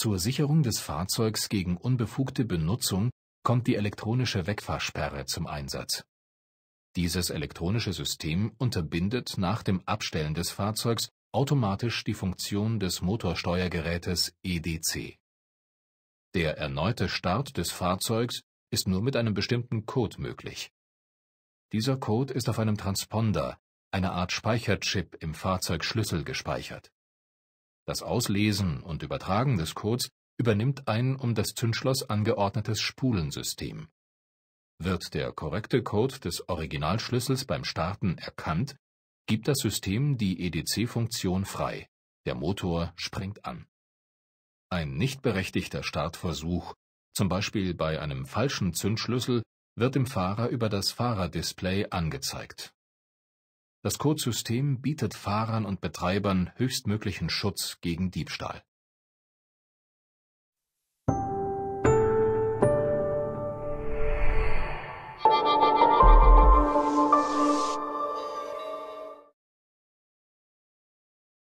Zur Sicherung des Fahrzeugs gegen unbefugte Benutzung kommt die elektronische Wegfahrsperre zum Einsatz. Dieses elektronische System unterbindet nach dem Abstellen des Fahrzeugs automatisch die Funktion des Motorsteuergerätes EDC. Der erneute Start des Fahrzeugs ist nur mit einem bestimmten Code möglich. Dieser Code ist auf einem Transponder, einer Art Speicherchip im Fahrzeugschlüssel gespeichert. Das Auslesen und Übertragen des Codes übernimmt ein um das Zündschloss angeordnetes Spulensystem. Wird der korrekte Code des Originalschlüssels beim Starten erkannt, gibt das System die EDC-Funktion frei. Der Motor springt an. Ein nicht berechtigter Startversuch, zum Beispiel bei einem falschen Zündschlüssel, wird dem Fahrer über das Fahrerdisplay angezeigt das Codesystem bietet Fahrern und Betreibern höchstmöglichen Schutz gegen Diebstahl